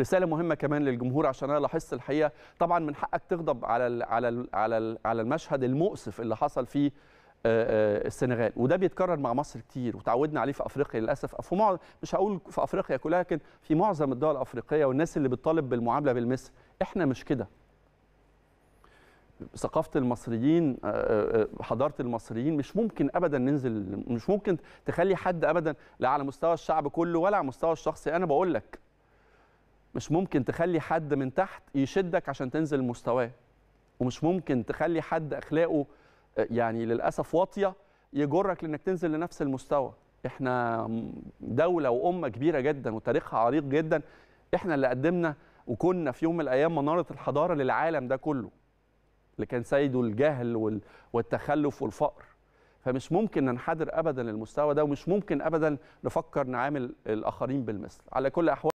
رساله مهمه كمان للجمهور عشان انا لاحظت الحقيقه طبعا من حقك تغضب على الـ على الـ على الـ على المشهد المؤسف اللي حصل فيه السنغال وده بيتكرر مع مصر كتير وتعودنا عليه في افريقيا للاسف في معظم مش هقول في افريقيا كلها لكن في معظم الدول الافريقيه والناس اللي بتطالب بالمعامله بالمثل احنا مش كده ثقافه المصريين حضاره المصريين مش ممكن ابدا ننزل مش ممكن تخلي حد ابدا لا على مستوى الشعب كله ولا على مستوى الشخصي انا بقول لك مش ممكن تخلي حد من تحت يشدك عشان تنزل مستواه ومش ممكن تخلي حد اخلاقه آه، يعني للاسف واطيه يجرك لانك تنزل لنفس المستوى احنا دوله وامه كبيره جدا وتاريخها عريق جدا احنا اللي قدمنا وكنا في يوم من الايام مناره الحضاره للعالم ده كله اللي كان سيده الجهل والتخلف والفقر فمش ممكن ننحدر ابدا للمستوى ده ومش ممكن ابدا نفكر نعامل الاخرين بالمثل على كل احوال